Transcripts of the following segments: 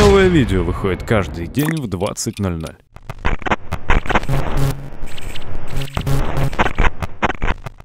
Новое видео выходит каждый день в 20.00.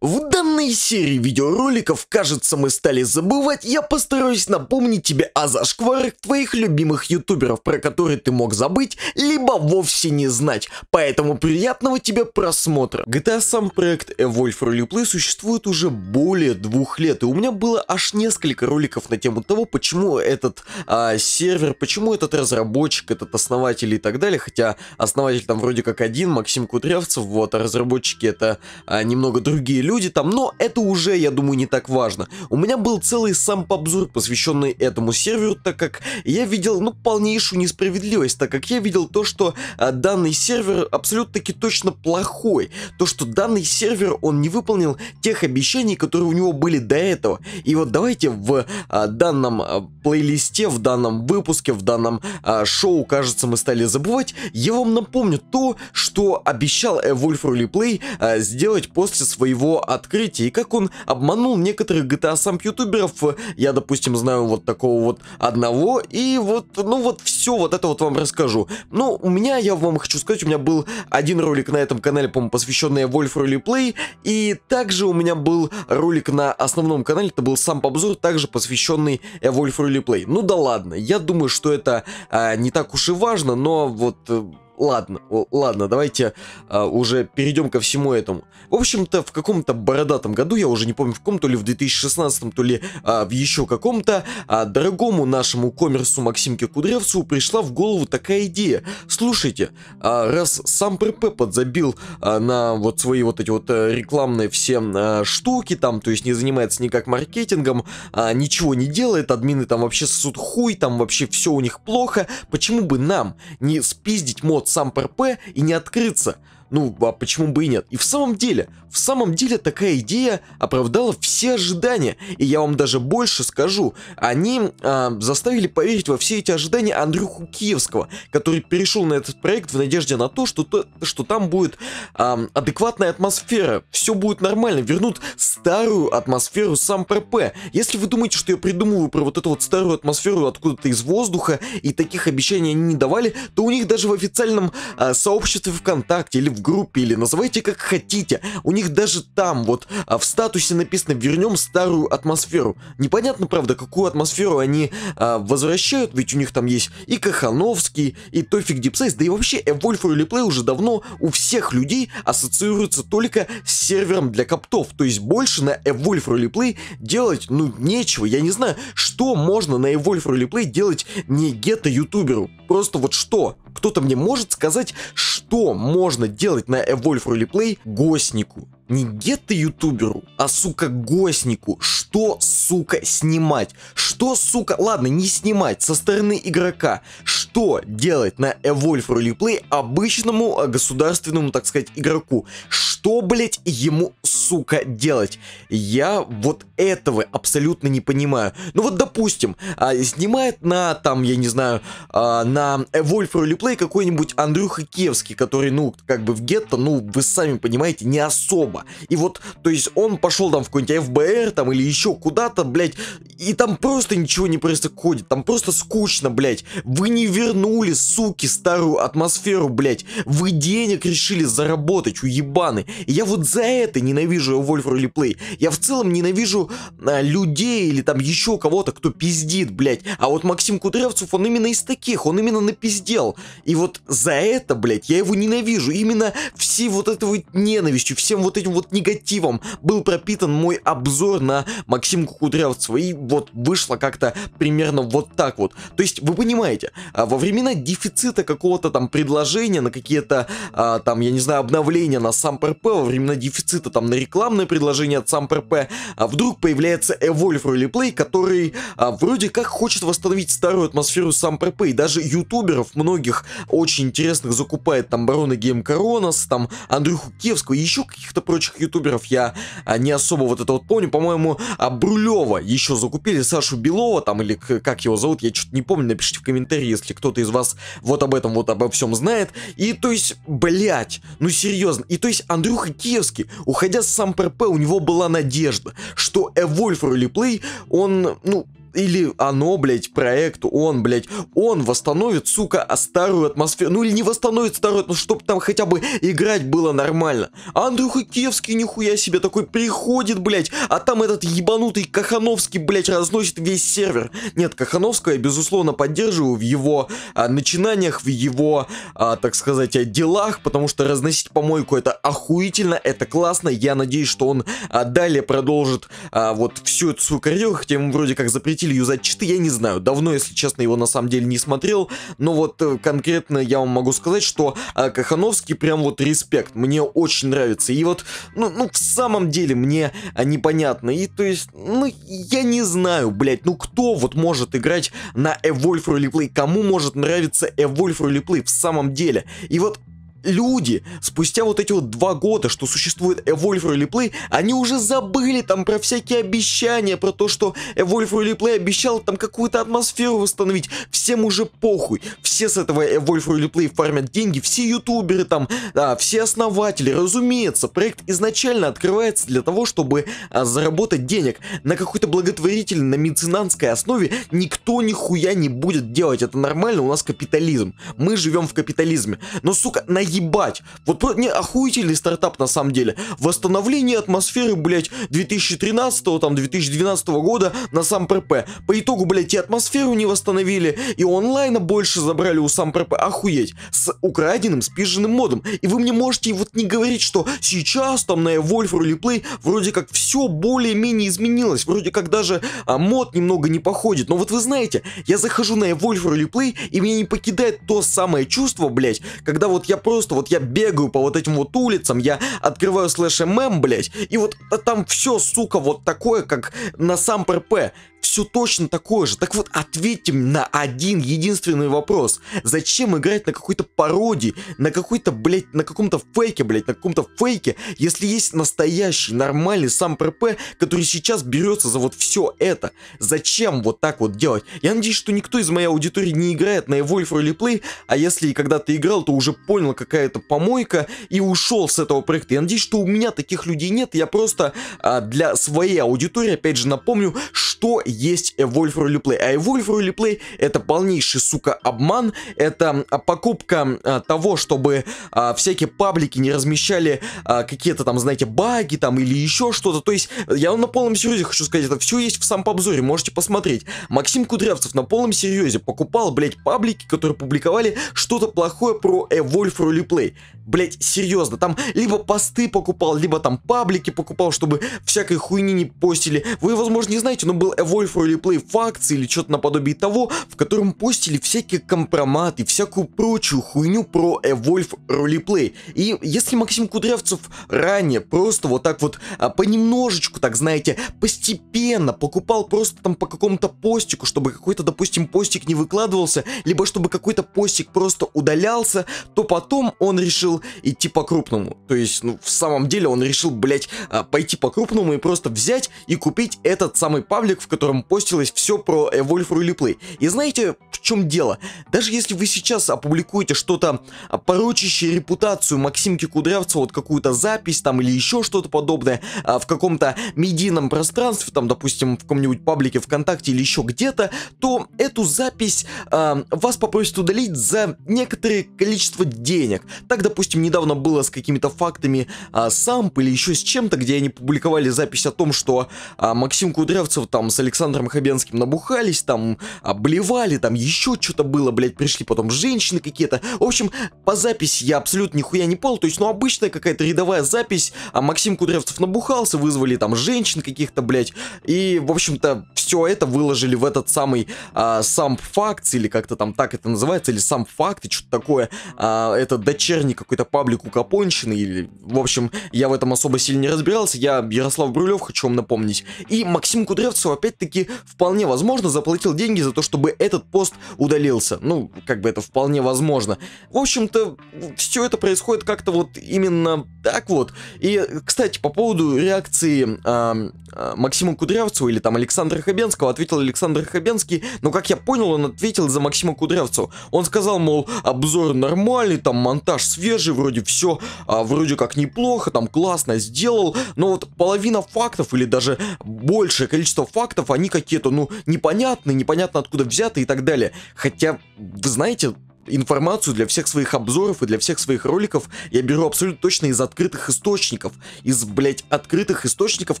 В данной серии видеороликов, кажется, мы стали забывать, я постараюсь напомнить тебе о зашкварах твоих любимых ютуберов, про которые ты мог забыть, либо вовсе не знать. Поэтому приятного тебе просмотра. GTA а сам проект Evolve Roleplay существует уже более двух лет, и у меня было аж несколько роликов на тему того, почему этот а, сервер, почему этот разработчик, этот основатель и так далее, хотя основатель там вроде как один, Максим Кудрявцев, вот, а разработчики это а, немного другие люди там, но это уже, я думаю, не так важно. У меня был целый сам обзор, посвященный этому серверу, так как я видел, ну, полнейшую несправедливость, так как я видел то, что а, данный сервер абсолютно-таки точно плохой. То, что данный сервер, он не выполнил тех обещаний, которые у него были до этого. И вот давайте в а, данном а, плейлисте, в данном выпуске, в данном а, шоу, кажется, мы стали забывать, я вам напомню то, что обещал Evolve э, Roleplay а, сделать после своего открытия развитие, и как он обманул некоторых GTA сам ютуберов. Я, допустим, знаю вот такого вот одного, и вот, ну вот все вот это вот вам расскажу. Но ну, у меня, я вам хочу сказать, у меня был один ролик на этом канале, по-моему, посвященный Wolf Rally Play и также у меня был ролик на основном канале, это был сам обзор, также посвященный Wolf Rally Play Ну да ладно, я думаю, что это а, не так уж и важно, но вот... Э, ладно, ладно, давайте а, уже перейдем ко всему этому. В общем-то, в каком-то бородатом году, я уже не помню в ком то ли в 2016, то ли а, в еще каком-то, а, дорогому нашему коммерсу Максимке Кудрявцеву пришла в голову такая идея. Слушайте, а, раз сам ПРП подзабил а, на вот свои вот эти вот э, рекламные все а, штуки там, то есть не занимается никак маркетингом, а, ничего не делает, админы там вообще сосут хуй, там вообще все у них плохо, почему бы нам не спиздить мод сам ПРП и не открыться. Ну, а почему бы и нет? И в самом деле, в самом деле такая идея оправдала все ожидания. И я вам даже больше скажу, они э, заставили поверить во все эти ожидания Андрюху Киевского, который перешел на этот проект в надежде на то, что, то, что там будет э, адекватная атмосфера, все будет нормально, вернут старую атмосферу сам ПРП. Если вы думаете, что я придумываю про вот эту вот старую атмосферу откуда-то из воздуха, и таких обещаний они не давали, то у них даже в официальном э, сообществе ВКонтакте или в группе или называйте как хотите. У них даже там вот а, в статусе написано «Вернем старую атмосферу». Непонятно, правда, какую атмосферу они а, возвращают, ведь у них там есть и Кахановский, и Тофик Дипсайз, да и вообще Evolve э, Roleplay уже давно у всех людей ассоциируется только с сервером для коптов. То есть больше на Evolve э, Roleplay делать, ну, нечего. Я не знаю, что можно на Evolve э, Roleplay делать не гетто-ютуберу. Просто вот что? Кто-то мне может сказать, что можно делать на Evolve Roleplay гостнику? не гетто-ютуберу, а, сука, гостнику. Что, сука, снимать? Что, сука, ладно, не снимать, со стороны игрока. Что делать на Evolve Roleplay обычному а, государственному, так сказать, игроку? Что, блять, ему, сука, делать? Я вот этого абсолютно не понимаю. Ну вот, допустим, а, снимает на, там, я не знаю, а, на Evolve Roleplay какой-нибудь Андрюха Кевский, который, ну, как бы в гетто, ну, вы сами понимаете, не особо дома. И вот, то есть он пошел там в какой-нибудь ФБР там или еще куда-то, блядь, и там просто ничего не происходит, там просто скучно, блядь. Вы не вернули, суки, старую атмосферу, блядь. Вы денег решили заработать, уебаны. И я вот за это ненавижу Вольф Ролеплей. Я в целом ненавижу а, людей или там еще кого-то, кто пиздит, блядь. А вот Максим Кудрявцев, он именно из таких, он именно напиздел. И вот за это, блядь, я его ненавижу. Именно всей вот этой вот ненавистью, всем вот этим этим вот негативом был пропитан мой обзор на Максимку Кудрявцева. И вот вышло как-то примерно вот так вот. То есть вы понимаете, а во времена дефицита какого-то там предложения на какие-то а, там, я не знаю, обновления на сам ПРП, во времена дефицита там на рекламное предложение от сам ПРП, а вдруг появляется Evolve Roleplay, который вроде как хочет восстановить старую атмосферу сам ПРП. И даже ютуберов многих очень интересных закупает там Барона Гейм Коронас, там Андрюху Кевского и еще каких-то прочих прочих ютуберов я а, не особо вот это вот помню. По-моему, а, Брулева еще закупили, Сашу Белова там, или как его зовут, я что-то не помню. Напишите в комментарии, если кто-то из вас вот об этом, вот обо всем знает. И то есть, блять, ну серьезно. И то есть Андрюха Киевский, уходя с сам ПРП, у него была надежда, что Эвольф Ролеплей, он, ну, или оно, блядь, проект, он, блядь, он восстановит, сука, старую атмосферу. Ну или не восстановит старую атмосферу, ну, чтобы там хотя бы играть было нормально. А Андрюха Киевский, нихуя себе, такой приходит, блядь, а там этот ебанутый Кахановский, блядь, разносит весь сервер. Нет, Кахановского я, безусловно, поддерживаю в его а, начинаниях, в его, а, так сказать, делах, потому что разносить помойку это охуительно, это классно. Я надеюсь, что он а, далее продолжит а, вот всю эту свою карьеру, хотя ему вроде как запретили просили юзать читы, я не знаю. Давно, если честно, его на самом деле не смотрел. Но вот э, конкретно я вам могу сказать, что э, Кахановский прям вот респект. Мне очень нравится. И вот, ну, ну, в самом деле мне э, непонятно. И то есть, ну, я не знаю, блядь, ну кто вот может играть на Evolve Roleplay? Кому может нравиться Evolve Roleplay в самом деле? И вот люди спустя вот эти вот два года, что существует Evolve Rally Play, они уже забыли там про всякие обещания, про то, что Evolve Rally Play обещал там какую-то атмосферу восстановить. Всем уже похуй. Все с этого Evolve Rally Play фармят деньги, все ютуберы там, да, все основатели. Разумеется, проект изначально открывается для того, чтобы а, заработать денег. На какой-то благотворительной, на меценанской основе никто нихуя не будет делать. Это нормально, у нас капитализм. Мы живем в капитализме. Но, сука, на ебать. Вот не охуительный стартап на самом деле. Восстановление атмосферы, блядь, 2013 там 2012 года на сам ПРП. По итогу, блядь, и атмосферу не восстановили, и онлайна больше забрали у сам ПРП. Охуеть. С украденным, спиженным модом. И вы мне можете вот не говорить, что сейчас там на Evolve Roleplay вроде как все более-менее изменилось. Вроде как даже а, мод немного не походит. Но вот вы знаете, я захожу на Evolve Roleplay, и меня не покидает то самое чувство, блядь, когда вот я просто чувство. Вот я бегаю по вот этим вот улицам, я открываю слэш ММ, блять, и вот там все, сука, вот такое, как на сам ПРП все точно такое же. Так вот, ответьте на один единственный вопрос. Зачем играть на какой-то пародии, на какой-то, блядь, на каком-то фейке, блядь, на каком-то фейке, если есть настоящий, нормальный сам ПРП, который сейчас берется за вот все это? Зачем вот так вот делать? Я надеюсь, что никто из моей аудитории не играет на Evolve Rally Play, а если когда ты играл, то уже понял, какая это помойка и ушел с этого проекта. Я надеюсь, что у меня таких людей нет, я просто а, для своей аудитории, опять же, напомню, что есть Evolve Role Play. А Evolve Role Play это полнейший, сука, обман. Это а, покупка а, того, чтобы а, всякие паблики не размещали а, какие-то там, знаете, баги там или еще что-то. То есть, э, я на полном серьезе хочу сказать, это все есть в самом обзоре, можете посмотреть. Максим Кудрявцев на полном серьезе покупал, блядь, паблики, которые публиковали что-то плохое про Evolve э, Role Play. Блять, серьезно, там либо посты покупал, либо там паблики покупал, чтобы всякой хуйни не постили. Вы, возможно, не знаете, но был Evolve э, Half-Life Replay Facts или что-то наподобие того, в котором постили всякие компроматы, всякую прочую хуйню про Evolve Roleplay. И если Максим Кудрявцев ранее просто вот так вот а, понемножечку, так знаете, постепенно покупал просто там по какому-то постику, чтобы какой-то, допустим, постик не выкладывался, либо чтобы какой-то постик просто удалялся, то потом он решил идти по-крупному. То есть, ну, в самом деле он решил, блять, а, пойти по-крупному и просто взять и купить этот самый паблик, в котором котором постилось все про Evolve э, Roleplay. И знаете, чем дело? Даже если вы сейчас опубликуете что-то, а, порочащее репутацию Максимки Кудрявцева, вот какую-то запись там или еще что-то подобное, а, в каком-то медийном пространстве, там, допустим, в каком-нибудь паблике ВКонтакте или еще где-то, то эту запись э, вас попросят удалить за некоторое количество денег. Так, допустим, недавно было с какими-то фактами э, самп или еще с чем-то, где они публиковали запись о том, что э, Максим Кудрявцев там с Александром Хабенским набухались, там обливали, там еще еще что-то было, блядь, пришли потом женщины какие-то. В общем, по записи я абсолютно нихуя не пол, то есть, ну, обычная какая-то рядовая запись, а Максим Кудрявцев набухался, вызвали там женщин каких-то, блядь, и, в общем-то, все это выложили в этот самый а, сам факт, или как-то там так это называется, или сам факт, и что-то такое, а, это дочерний какой-то паблик у Капонщины, или, в общем, я в этом особо сильно не разбирался, я Ярослав Брюлев, хочу вам напомнить, и Максим Кудрявцев, опять-таки, вполне возможно, заплатил деньги за то, чтобы этот пост удалился. Ну, как бы это вполне возможно. В общем-то, все это происходит как-то вот именно так вот. И, кстати, по поводу реакции э, Максима Кудрявцева или там Александра Хабенского, ответил Александр Хабенский, но, как я понял, он ответил за Максима Кудрявцева. Он сказал, мол, обзор нормальный, там монтаж свежий, вроде все, а, вроде как неплохо, там классно сделал, но вот половина фактов или даже большее количество фактов, они какие-то, ну, непонятные, непонятно откуда взяты и так далее. Хотя, вы знаете, информацию для всех своих обзоров и для всех своих роликов я беру абсолютно точно из открытых источников. Из, блять, открытых источников,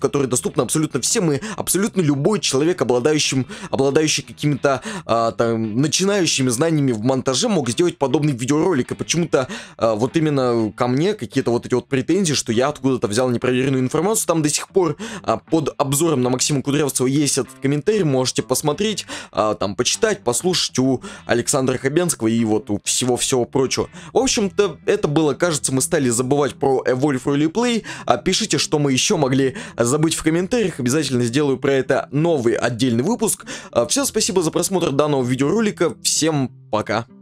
которые доступны абсолютно всем и абсолютно любой человек, обладающим, обладающий какими-то а, там начинающими знаниями в монтаже, мог сделать подобный видеоролик. И почему-то а, вот именно ко мне какие-то вот эти вот претензии, что я откуда-то взял непроверенную информацию, там до сих пор а, под обзором на Максима Кудрявцева есть этот комментарий, можете посмотреть, а, там почитать, послушать у Александра Хабенского и его учету всего-всего прочего. В общем-то, это было, кажется, мы стали забывать про Evolve Early Play. А пишите, что мы еще могли забыть в комментариях. Обязательно сделаю про это новый отдельный выпуск. А, Всем спасибо за просмотр данного видеоролика. Всем пока.